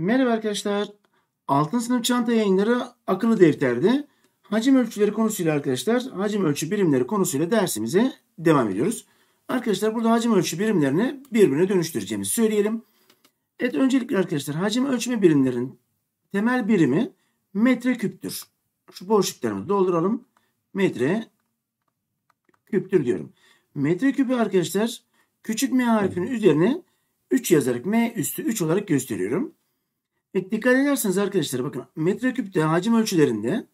Merhaba arkadaşlar. Altın sınıf çanta yayınları akıllı defterde hacim ölçüleri konusuyla arkadaşlar hacim ölçü birimleri konusuyla dersimize devam ediyoruz. Arkadaşlar burada hacim ölçü birimlerini birbirine dönüştüreceğimizi söyleyelim. Evet öncelikle arkadaşlar hacim ölçme birimlerin temel birimi metre küptür. Şu boşluklarımızı dolduralım. Metre küptür diyorum. Metre küpü arkadaşlar küçük m harfinin üzerine 3 yazarak m üstü 3 olarak gösteriyorum. Evet, dikkat ederseniz arkadaşlar bakın metreküpte hacim ölçülerinde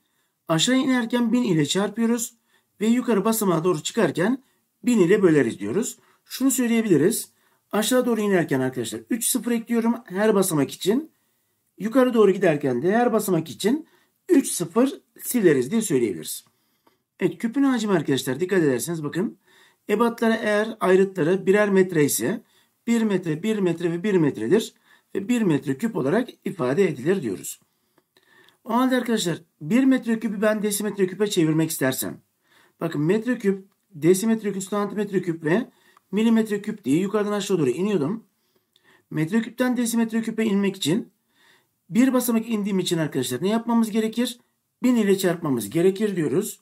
aşağı inerken 1000 ile çarpıyoruz ve yukarı basamağa doğru çıkarken 1000 ile böleriz diyoruz. Şunu söyleyebiliriz. Aşağı doğru inerken arkadaşlar 3 sıfır ekliyorum her basamak için. Yukarı doğru giderken de her basamak için 3 sıfır sileriz diye söyleyebiliriz. Evet küpün hacmi arkadaşlar dikkat ederseniz bakın. ebatları eğer ayrıtları birer metre ise 1 metre, 1 metre ve 1 metredir. 1 metreküp olarak ifade edilir diyoruz. O halde arkadaşlar 1 metreküpü ben desimetreküpe çevirmek istersem. Bakın metreküp, desimetreküp, santimetreküp ve milimetreküp diye yukarıdan aşağı doğru iniyordum. Metreküpten desimetreküpe inmek için bir basamak indiğim için arkadaşlar ne yapmamız gerekir? 1000 ile çarpmamız gerekir diyoruz.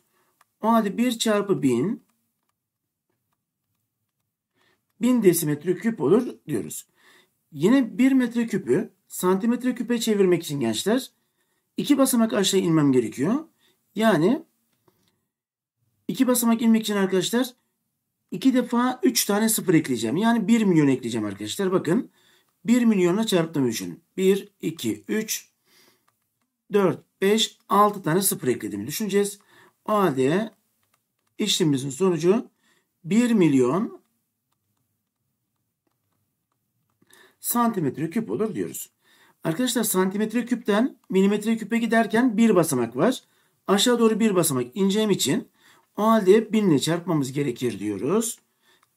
O halde 1 çarpı 1000 1000 desimetre küp olur diyoruz. Yine 1 metreküpü santimetre küpe çevirmek için gençler iki basamak aşağı inmem gerekiyor. Yani iki basamak inmek için arkadaşlar iki defa 3 tane sıfır ekleyeceğim. Yani 1 milyon ekleyeceğim arkadaşlar. Bakın 1 milyonla çarptım 3'ün. 1, 2, 3, 4, 5, 6 tane sıfır ekledim. düşüneceğiz. O halde işlemimizin sonucu 1 milyon santimetre küp olur diyoruz. Arkadaşlar santimetre küpten milimetre küpe giderken bir basamak var. Aşağı doğru bir basamak ineceğim için o halde 1000 ile çarpmamız gerekir diyoruz.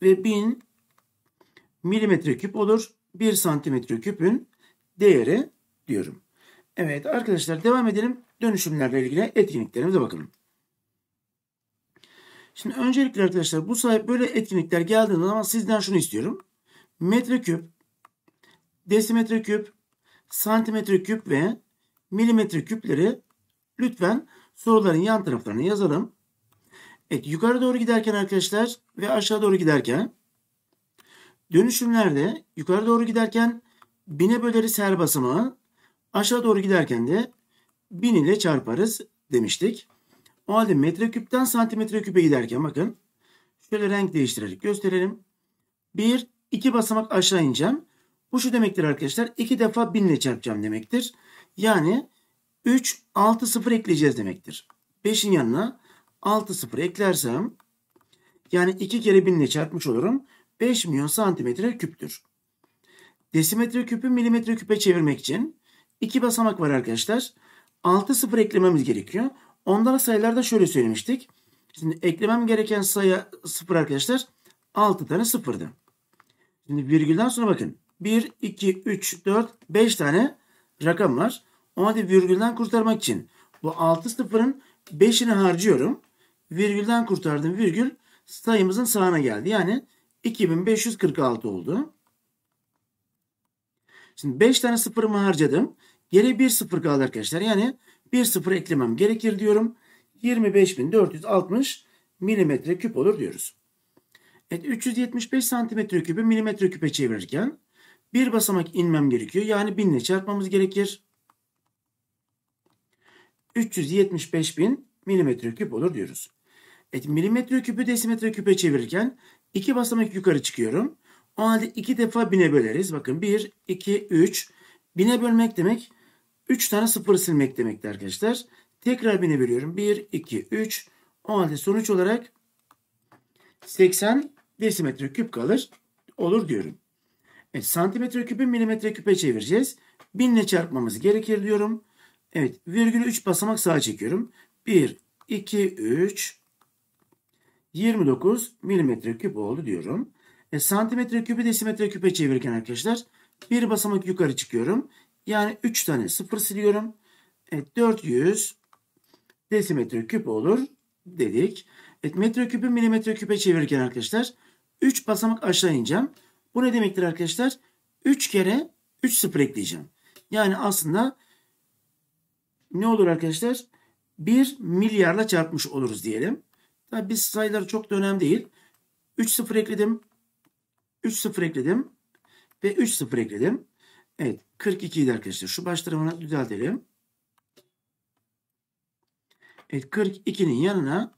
Ve 1000 milimetre küp olur. 1 santimetre küpün değeri diyorum. Evet arkadaşlar devam edelim. Dönüşümlerle ilgili etkinliklerimize bakalım. Şimdi öncelikle arkadaşlar bu sahip böyle etkinlikler geldiğinde zaman sizden şunu istiyorum. Metreküp desimetre küp, santimetre küp ve milimetre küpleri lütfen soruların yan taraflarına yazalım. Evet yukarı doğru giderken arkadaşlar ve aşağı doğru giderken dönüşümlerde yukarı doğru giderken bine böleriz her basımı aşağı doğru giderken de bin ile çarparız demiştik. O halde metreküpten santimetre küpe giderken bakın şöyle renk değiştirerek gösterelim. Bir, iki basamak aşağı ineceğim. Bu şu demektir arkadaşlar. 2 defa 1000 ile çarpacağım demektir. Yani 3, 6, 0 ekleyeceğiz demektir. 5'in yanına 6, 0 eklersem yani 2 kere 1000 ile çarpmış olurum. 5 milyon santimetre küptür. Desimetre küpü milimetre küpe çevirmek için iki basamak var arkadaşlar. 6 sıfır eklememiz gerekiyor. Onlara sayılarda şöyle söylemiştik. Şimdi eklemem gereken sayı sıfır arkadaşlar 6 tane sıfırdı. Şimdi virgülden sonra bakın 1, 2, 3, 4, 5 tane rakam var. Ama de virgülden kurtarmak için bu 6 sıfırın 5'ini harcıyorum. Virgülden kurtardım virgül sayımızın sağına geldi. Yani 2546 oldu. Şimdi 5 tane sıfırımı harcadım. Geri 1 sıfır kaldı arkadaşlar. Yani 1 sıfır eklemem gerekir diyorum. 25460 milimetre küp olur diyoruz. Evet 375 santimetre küpü milimetre küpe çevirirken bir basamak inmem gerekiyor. Yani 1000 ile çarpmamız gerekir. 375 bin milimetre küp olur diyoruz. Evet, milimetre küpü desimetre küpe çevirirken iki basamak yukarı çıkıyorum. O halde iki defa bine böleriz. Bakın 1, 2, 3. Bine bölmek demek 3 tane sıfır silmek demekti arkadaşlar. Tekrar bine bölüyorum. 1, 2, 3. O halde sonuç olarak 80 desimetre küp kalır olur diyorum. Evet, santimetre küpü milimetre küpe çevireceğiz. Binle çarpmamız gerekir diyorum. Evet virgülü 3 basamak sağa çekiyorum. 1, 2, 3, 29 milimetre küp oldu diyorum. E, santimetre küpü desimetre küpe çevirirken arkadaşlar bir basamak yukarı çıkıyorum. Yani 3 tane sıfır siliyorum. Evet 400 desimetre küp olur dedik. Evet metre küpü milimetre küpe çevirirken arkadaşlar 3 basamak aşağı ineceğim. Bu ne demektir arkadaşlar? 3 kere 3 sıfır ekleyeceğim. Yani aslında ne olur arkadaşlar? 1 milyarla çarpmış oluruz diyelim. Tabi biz sayılar çok da önemli değil. 3 sıfır ekledim. 3 sıfır ekledim. Ve 3 sıfır ekledim. Evet 42 idi arkadaşlar. Şu baş tarafını düzeltelim. Evet 42'nin yanına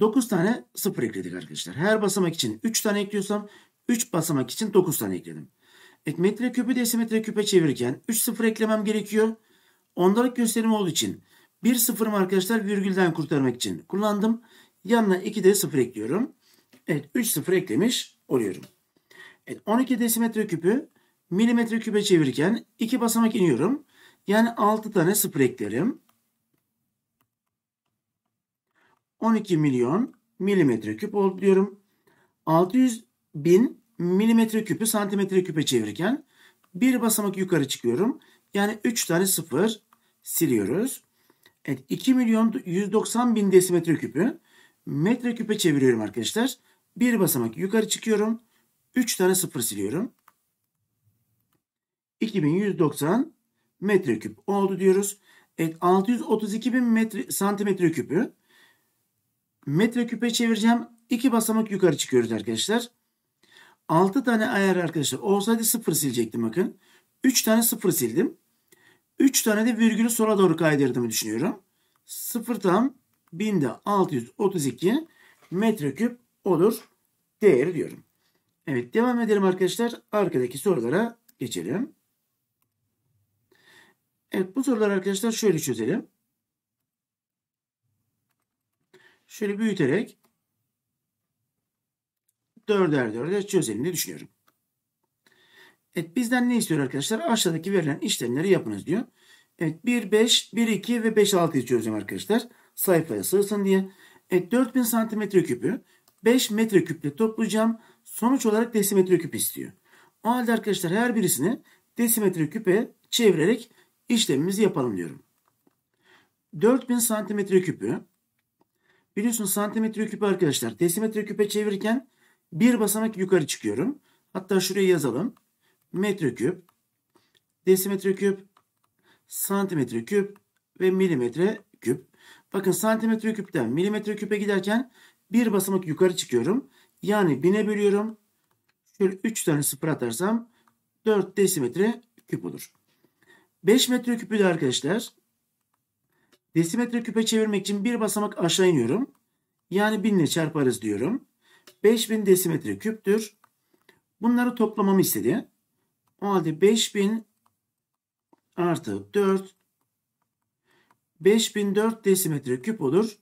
9 tane sıfır ekledik arkadaşlar. Her basamak için 3 tane ekliyorsam 3 basamak için 9 tane ekledim. Evet, metre küpü desimetre küpe çevirirken 3 sıfır eklemem gerekiyor. Ondalık gösterim olduğu için 1 sıfırım arkadaşlar virgülden kurtarmak için kullandım. Yanına 2 de sıfır ekliyorum. Evet 3 sıfır eklemiş oluyorum. Evet, 12 desimetre küpü milimetre küpe çevirirken 2 basamak iniyorum. Yani 6 tane sıfır eklerim. 12 milyon milimetre küp oldu diyorum. 600 bin milimetre küpü santimetre küpe çevirirken bir basamak yukarı çıkıyorum. Yani 3 tane sıfır siliyoruz. Evet 2 milyon 190 bin desimetre küpü metre küpe çeviriyorum arkadaşlar. Bir basamak yukarı çıkıyorum. 3 tane sıfır siliyorum. 2190 metreküp oldu diyoruz. Evet 632 bin metre, santimetre küpü metreküpe çevireceğim. 2 basamak yukarı çıkıyoruz arkadaşlar. 6 tane ayar arkadaşlar olsaydı 0 silecektim bakın. 3 tane 0 sildim. 3 tane de virgülü sola doğru kaydırdığımı düşünüyorum. 0 tam 1632 metreküp olur değeri diyorum. Evet devam edelim arkadaşlar. Arkadaki sorulara geçelim. Evet bu soruları arkadaşlar şöyle çözelim. Şöyle büyüterek dörder çözelim çözeceğini düşünüyorum. Evet bizden ne istiyor arkadaşlar? Aşağıdaki verilen işlemleri yapınız diyor. Evet 1, 5, 1, 2 ve 5, 6'yı çözeceğim arkadaşlar. Sayfaya sığsın diye. Evet 4000 santimetre küpü 5 metre küple toplayacağım. Sonuç olarak desimetre küp istiyor. O halde arkadaşlar her birisini desimetre küpe çevirerek işlemimizi yapalım diyorum. 4000 santimetre küpü biliyorsunuz santimetre küpü arkadaşlar desimetre küpe çevirirken bir basamak yukarı çıkıyorum. Hatta şuraya yazalım. Metreküp, desimetreküp, santimetreküp ve milimetre küp. Bakın santimetre küpten milimetre küpe giderken bir basamak yukarı çıkıyorum. Yani bine bölüyorum. Şöyle 3 tane sıfır atarsam 4 desimetre küp olur. 5 metre küpü de arkadaşlar desimetre küpe çevirmek için bir basamak aşağı iniyorum. Yani binle çarparız diyorum. 5000 desimetre küptür. Bunları toplamamı istedi. O halde 5000 artı 4 5004 desimetre küp olur.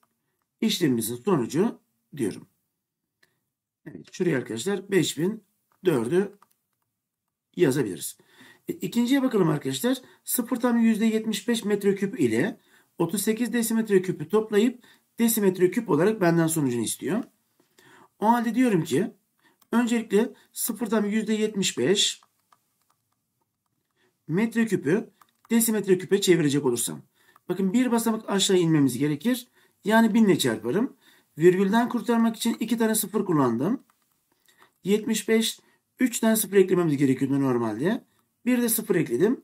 İşlemimizin sonucu diyorum. Evet, şuraya arkadaşlar 5004'ü yazabiliriz. E, ikinciye bakalım arkadaşlar. Sıfırdan %75 metreküp ile 38 desimetre küpü toplayıp desimetre küp olarak benden sonucunu istiyor. O halde diyorum ki öncelikle sıfırdan %75 metreküpü desimetre küpe çevirecek olursam. Bakın bir basamak aşağı inmemiz gerekir. Yani binle çarparım. Virgülden kurtarmak için iki tane sıfır kullandım. 75, 3 tane sıfır eklememiz gerekiyordu normalde. Bir de sıfır ekledim.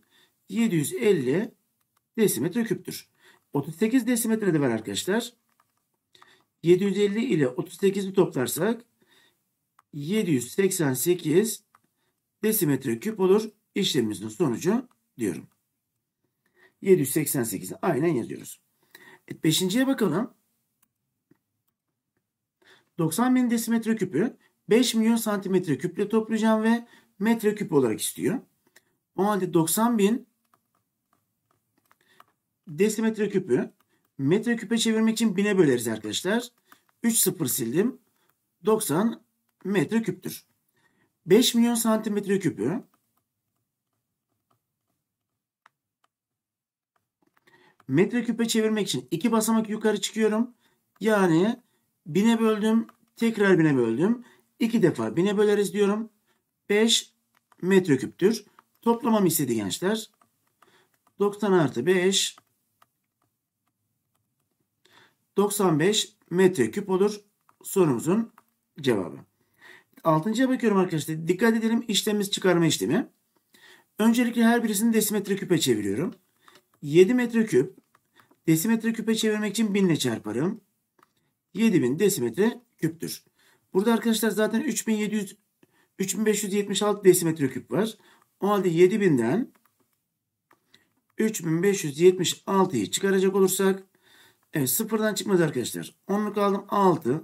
750 desimetre küptür. 38 desimetre de var arkadaşlar. 750 ile 38'i toplarsak 788 desimetre küp olur. İşlemimizin sonucu diyorum. 788'i aynen yazıyoruz. Evet, beşinciye bakalım. 90 bin desimetre küpü 5 milyon santimetre küple toplayacağım ve metre küp olarak istiyor. O halde 90 bin desimetre küpü Metre küpe çevirmek için 1000'e böleriz arkadaşlar. 3 sıfır sildim. 90 metre küptür. 5 milyon santimetre küpü metre küpe çevirmek için 2 basamak yukarı çıkıyorum. Yani 1000'e böldüm. Tekrar 1000'e böldüm. 2 defa 1000'e böleriz diyorum. 5 metre küptür. Toplamamı istedi gençler. 90 artı 5 95 metreküp olur sorumuzun cevabı. Altıncıya bakıyorum arkadaşlar. Dikkat edelim işlemimiz çıkarma işlemi. Öncelikle her birisini desimetre küpe çeviriyorum. 7 metreküp desimetre küpe çevirmek için 1000 ile çarparım. 7000 desimetre küptür. Burada arkadaşlar zaten 3700 3576 desimetre küp var. O halde 7000'den 3576'yı çıkaracak olursak Evet sıfırdan çıkmaz arkadaşlar. 10'luk aldım 6.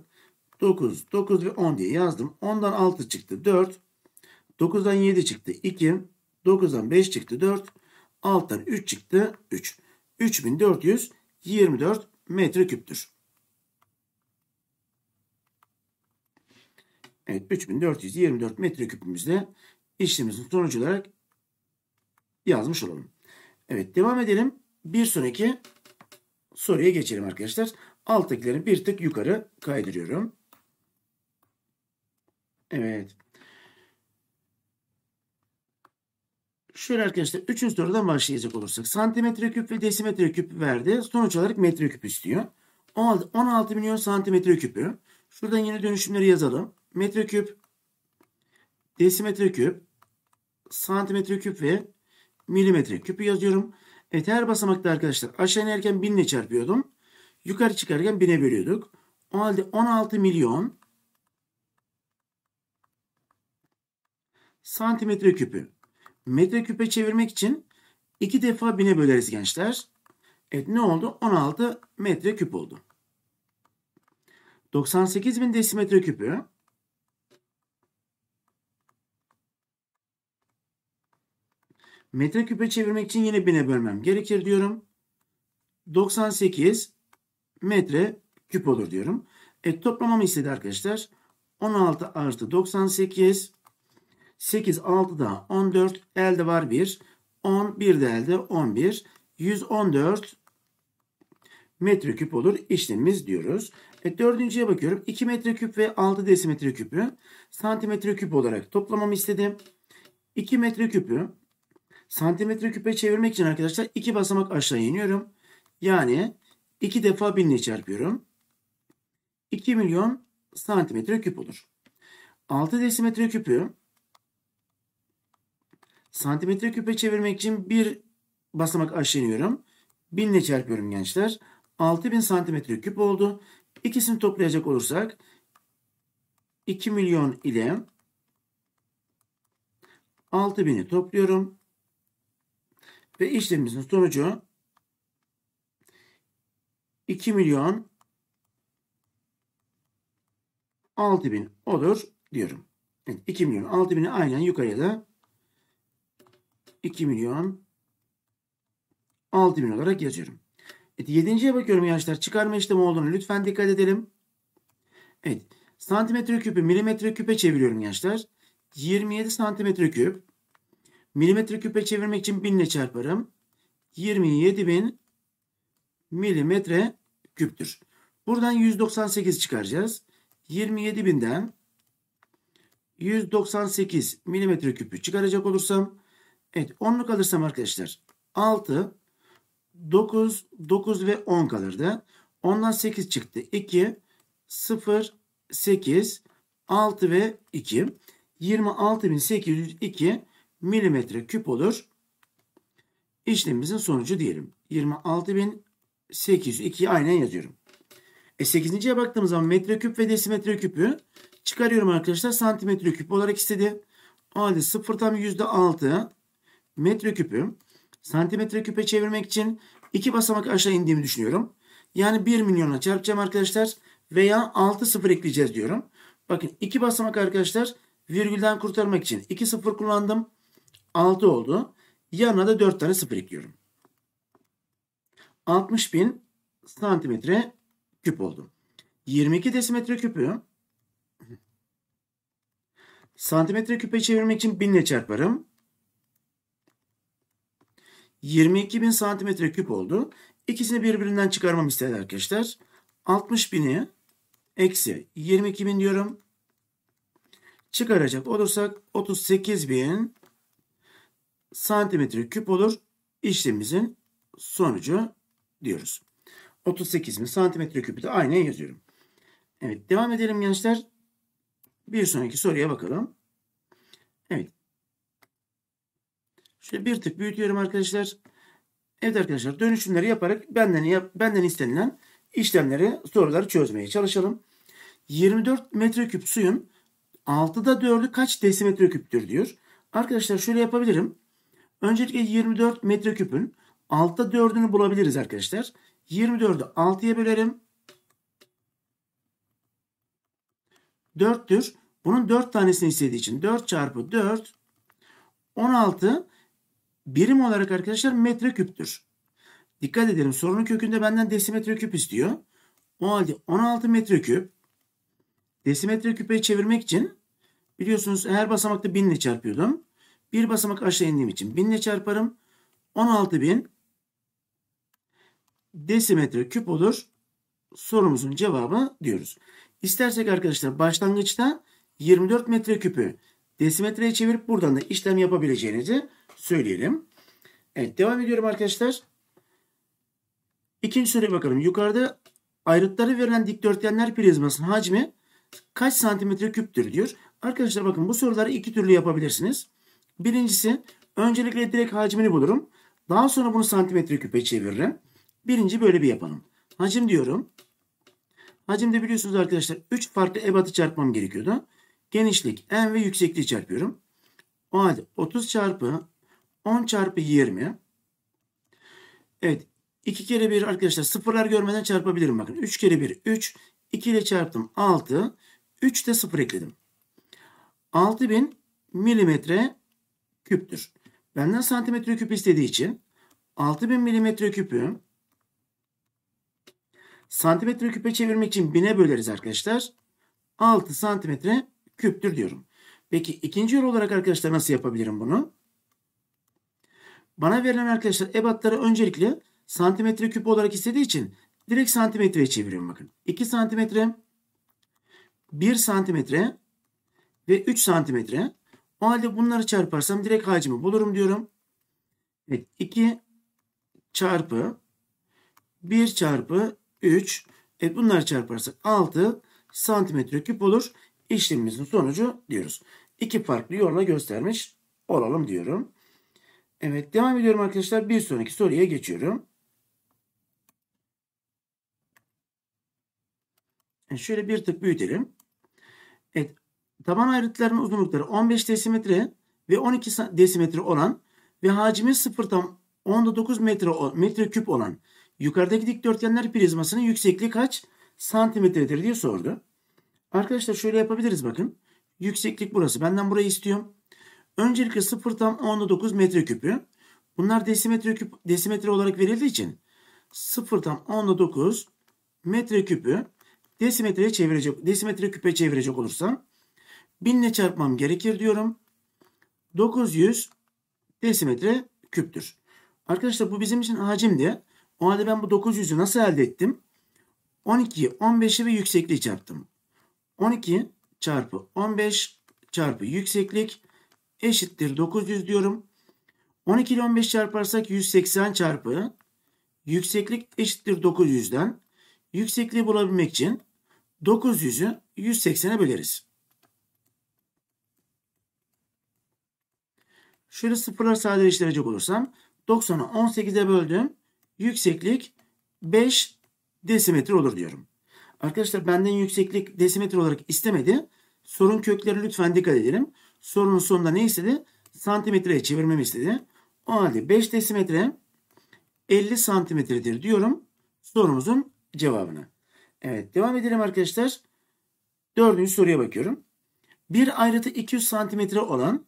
9, 9 ve 10 diye yazdım. 10'dan 6 çıktı 4. 9'dan 7 çıktı 2. 9'dan 5 çıktı 4. 6'dan 3 çıktı 3. 3424 metreküptür. Evet 3424 metreküpümüzde işlemimizin sonucu olarak yazmış olalım. Evet devam edelim. Bir sonraki soruya geçelim arkadaşlar. Alttakileri bir tık yukarı kaydırıyorum. Evet. Şöyle arkadaşlar 3. sorudan başlayacak olursak. Santimetre küp ve desimetre küp verdi. Sonuç olarak metre küp istiyor. 16 milyon santimetre küpü. Şuradan yine dönüşümleri yazalım. Metre küp, desimetre küp, santimetre küp ve milimetre küpü yazıyorum. Evet her basamakta arkadaşlar aşağı inerken 1000 ile çarpıyordum. Yukarı çıkarken 1000'e bölüyorduk. O halde 16 milyon santimetre küpü. Metre küpe çevirmek için iki defa 1000'e böleriz gençler. Evet ne oldu? 16 metre küp oldu. 98 bin desimetre küpü metreküpe çevirmek için yine 1000'e bölmem gerekir diyorum. 98 metre küp olur diyorum. E, toplamamı istedi arkadaşlar. 16 artı 98 8 6 daha 14 elde var 1 11 de elde 11 114 metreküp olur işlemimiz diyoruz. E, dördüncüye bakıyorum. 2 metreküp ve 6 desimetre küpü santimetre küp olarak toplamamı istedim. 2 metreküpü Santimetre küpe çevirmek için arkadaşlar iki basamak aşağı iniyorum. Yani iki defa binle çarpıyorum. 2 milyon santimetre küp olur. 6 desimetre küpü santimetre küpe çevirmek için bir basamak aşağı iniyorum. binle çarpıyorum gençler. 6000 santimetre küp oldu. İkisini toplayacak olursak 2 milyon ile 6000'i topluyorum. Ve işlemimizin sonucu 2 milyon 6 bin olur diyorum. Evet 2 milyon 6 bini aynen yukarıya da 2 milyon 6 bin olarak yazıyorum. Evet, yedinciye bakıyorum yaşlar Çıkarma işlemi olduğunu lütfen dikkat edelim. Evet. Santimetre küpü milimetre küpe çeviriyorum yaşlar. 27 santimetre küp Milimetre küpe çevirmek için 1000 ile çarparım. 27000 milimetre küptür. Buradan 198 çıkaracağız. 27.000'den 198 milimetre küpü çıkaracak olursam evet 10'luk alırsam arkadaşlar 6 9 9 ve 10 kalırdı. Ondan 8 çıktı. 2 0 8 6 ve 2 26802 milimetre küp olur. İşlemimizin sonucu diyelim. 26.802 aynen yazıyorum. E 8.ye baktığımız zaman küp ve desimetre küpü çıkarıyorum arkadaşlar. Santimetre küp olarak istedi. O halde 0 tam %6 metre küpü santimetre küpe çevirmek için 2 basamak aşağı indiğimi düşünüyorum. Yani 1 milyona çarpacağım arkadaşlar. Veya 6 sıfır ekleyeceğiz diyorum. Bakın 2 basamak arkadaşlar virgülden kurtarmak için 2 sıfır kullandım. 6 oldu. Yanına da 4 tane sıfır ekliyorum. 60 bin santimetre küp oldu. 22 desimetre küpü santimetre küpe çevirmek için 1000 ile çarparım. 22 bin santimetre küp oldu. İkisini birbirinden çıkarmam istedi arkadaşlar. 60 bini eksi 22 bin diyorum. Çıkaracak olursak 38 bin santimetre küp olur. İşlemimizin sonucu diyoruz. 38 mi santimetre küpü de aynen yazıyorum. Evet devam edelim gençler. Bir sonraki soruya bakalım. Evet. Şöyle bir tık büyütüyorum arkadaşlar. Evet arkadaşlar dönüşümleri yaparak benden, benden istenilen işlemleri soruları çözmeye çalışalım. 24 metreküp suyun 6'da 4'ü kaç desimetre küptür diyor. Arkadaşlar şöyle yapabilirim. Öncelikle 24 metreküpün altta 4'ünü bulabiliriz arkadaşlar. 24'ü 6'ya bölerim. 4'tür. Bunun 4 tanesini istediği için 4 çarpı 4 16 birim olarak arkadaşlar metreküptür. Dikkat edelim sorunun kökünde benden desimetreküp istiyor. O halde 16 metreküp Desimetreküpe çevirmek için biliyorsunuz her basamakta 1000 ile çarpıyordum. Bir basamak aşağı indiğim için 1000 ile çarparım. 16000 desimetre küp olur. Sorumuzun cevabı diyoruz. İstersek arkadaşlar başlangıçta 24 metre küpü desimetreye çevirip buradan da işlem yapabileceğinizi söyleyelim. Evet devam ediyorum arkadaşlar. İkinci soruya bakalım. Yukarıda ayrıtları verilen dikdörtgenler prizmasının hacmi kaç santimetre küptür diyor. Arkadaşlar bakın bu soruları iki türlü yapabilirsiniz. Birincisi öncelikle direkt hacmini bulurum. Daha sonra bunu santimetre küpe çeviririm. Birinci böyle bir yapalım. Hacim diyorum. Hacimde biliyorsunuz arkadaşlar 3 farklı ebatı çarpmam gerekiyordu. Genişlik, en ve yüksekliği çarpıyorum. O halde 30 çarpı 10 çarpı 20. Evet. 2 kere 1 arkadaşlar sıfırlar görmeden çarpabilirim. Bakın 3 kere 1 3. 2 ile çarptım 6. 3 de sıfır ekledim. 6000 milimetre küptür. Benden santimetre küp istediği için 6000 milimetre küpü santimetre küpe çevirmek için 1000'e böleriz arkadaşlar. 6 santimetre küptür diyorum. Peki ikinci yol olarak arkadaşlar nasıl yapabilirim bunu? Bana verilen arkadaşlar ebatları öncelikle santimetre küp olarak istediği için direkt santimetreye çeviriyorum bakın. 2 santimetre, 1 santimetre ve 3 santimetre. O halde bunları çarparsam direkt hacmi bulurum diyorum. Evet 2 çarpı 1 çarpı 3. Evet bunları çarparsak 6 santimetre küp olur. İşlemimizin sonucu diyoruz. İki farklı yolla göstermiş olalım diyorum. Evet devam ediyorum arkadaşlar. Bir sonraki soruya geçiyorum. Şöyle bir tık büyütelim. Evet taban ayrıtlarının uzunlukları 15 desimetre ve 12 desimetre olan ve hacmi 0 tam 10'da metre, metre küp olan yukarıdaki dikdörtgenler prizmasının yüksekliği kaç santimetredir diye sordu. Arkadaşlar şöyle yapabiliriz bakın. Yükseklik burası. Benden burayı istiyorum. Öncelikle 0 tam 10'da metre küpü. Bunlar desimetre küp desimetre olarak verildiği için 0 tam 10'da metre küpü desimetreye çevirecek desimetre küpe çevirecek olursam 1000 ile çarpmam gerekir diyorum. 900 desimetre küptür. Arkadaşlar bu bizim için hacimdi. O halde ben bu 900'ü nasıl elde ettim? 12'yi 15'i ve yüksekliği çarptım. 12 çarpı 15 çarpı yükseklik eşittir 900 diyorum. 12 ile 15 çarparsak 180 çarpı yükseklik eşittir 900'den. Yüksekliği bulabilmek için 900'ü 180'e böleriz. Şöyle sıfırları sadeleştirecek olursam 90'ı 18'e böldüm. Yükseklik 5 desimetre olur diyorum. Arkadaşlar benden yükseklik desimetre olarak istemedi. Sorun kökleri lütfen dikkat edelim. Sorunun sonunda ne istedi? Santimetreye çevirmemi istedi. O halde 5 desimetre 50 santimetredir diyorum. Sorumuzun cevabına. Evet devam edelim arkadaşlar. Dördüncü soruya bakıyorum. Bir ayrıtı 200 santimetre olan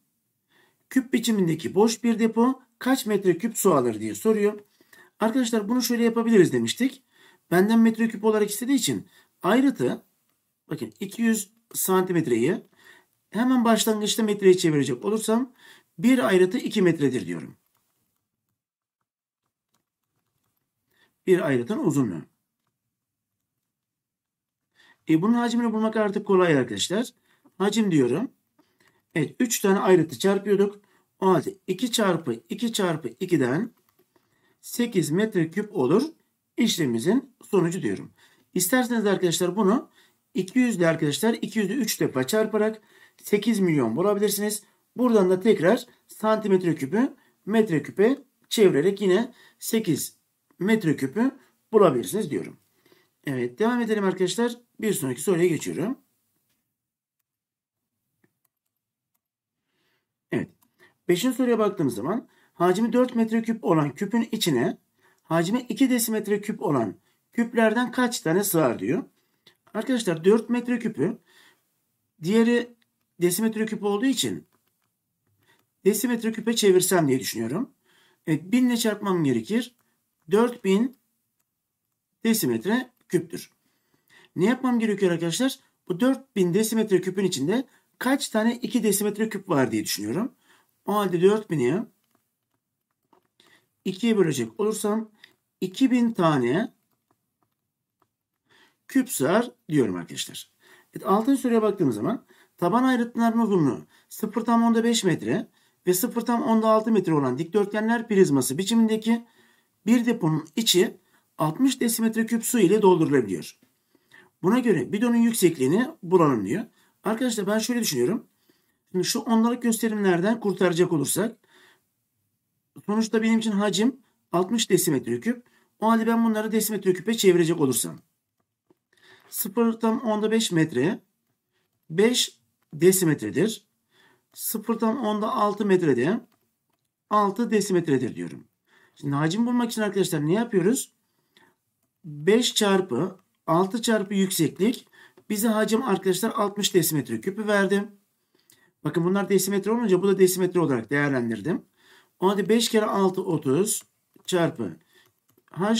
küp biçimindeki boş bir depo kaç metreküp su alır diye soruyor. Arkadaşlar bunu şöyle yapabiliriz demiştik. Benden metreküp olarak istediği için ayrıtı bakın 200 santimetreyi hemen başlangıçta metreye çevirecek olursam bir ayrıtı 2 metredir diyorum. Bir ayrıtın uzunluğu. E bunun hacmini bulmak artık kolay arkadaşlar. Hacim diyorum. Evet 3 tane ayrıtı çarpıyorduk. O halde 2 çarpı 2 çarpı 2'den 8 metreküp olur işlemimizin sonucu diyorum. İsterseniz arkadaşlar bunu 200 ile arkadaşlar 200'de 3 defa çarparak 8 milyon bulabilirsiniz. Buradan da tekrar santimetre küpü metre küpe çevirerek yine 8 metre küpü bulabilirsiniz diyorum. Evet devam edelim arkadaşlar. Bir sonraki soruya geçiyorum. Beşinci soruya baktığımız zaman hacmi 4 metreküp olan küpün içine hacmi 2 desimetre küp olan küplerden kaç tane sığar diyor. Arkadaşlar 4 metreküpü diğeri desimetre küp olduğu için desimetre küpe çevirsem diye düşünüyorum. Evet, 1000 ile çarpmam gerekir. 4000 desimetre küptür. Ne yapmam gerekiyor arkadaşlar? Bu 4000 desimetre küpün içinde kaç tane 2 desimetre küp var diye düşünüyorum. O halde 4000'i 2'ye bölecek olursam 2000 tane küp sığar diyorum arkadaşlar. Evet, altıncı soruya baktığımız zaman taban ayrıtlarının uzunluğu 0 tam 10'da 5 metre ve 0 tam 10'da 6 metre olan dikdörtgenler prizması biçimindeki bir deponun içi 60 desimetre küp su ile doldurulabiliyor. Buna göre bidonun yüksekliğini bulalım diyor. Arkadaşlar ben şöyle düşünüyorum. Şimdi şu ondalık gösterimlerden kurtaracak olursak sonuçta benim için hacim 60 desimetre küp. O halde ben bunları desimetre küpe çevirecek olursam 0 tam onda 5 metre 5 desimetredir. 0 tam onda 6 metrede 6 desimetredir diyorum. Şimdi hacim bulmak için arkadaşlar ne yapıyoruz? 5 çarpı 6 çarpı yükseklik bize hacim arkadaşlar 60 desimetre küpü verdi. Bakın bunlar desimetre olunca bu da desimetre olarak değerlendirdim. O halde 5 kere 6 30 çarpı h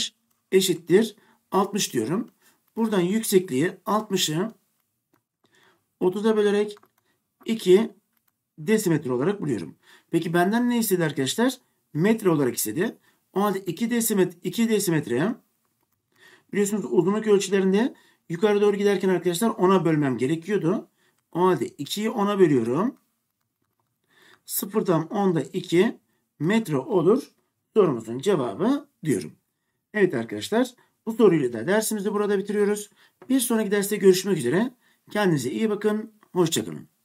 eşittir 60 diyorum. Buradan yüksekliği 60'ı 30'a bölerek 2 desimetre olarak buluyorum. Peki benden ne istedi arkadaşlar? Metre olarak istedi. O halde 2 desimetre, 2 desimetre biliyorsunuz uzunluk ölçülerinde yukarı doğru giderken arkadaşlar ona bölmem gerekiyordu. O halde 2'yi 10'a bölüyorum. 0'dan 10'da 2 metre olur. Sorumuzun cevabı diyorum. Evet arkadaşlar bu soruyla da dersimizi burada bitiriyoruz. Bir sonraki derste görüşmek üzere. Kendinize iyi bakın. Hoşçakalın.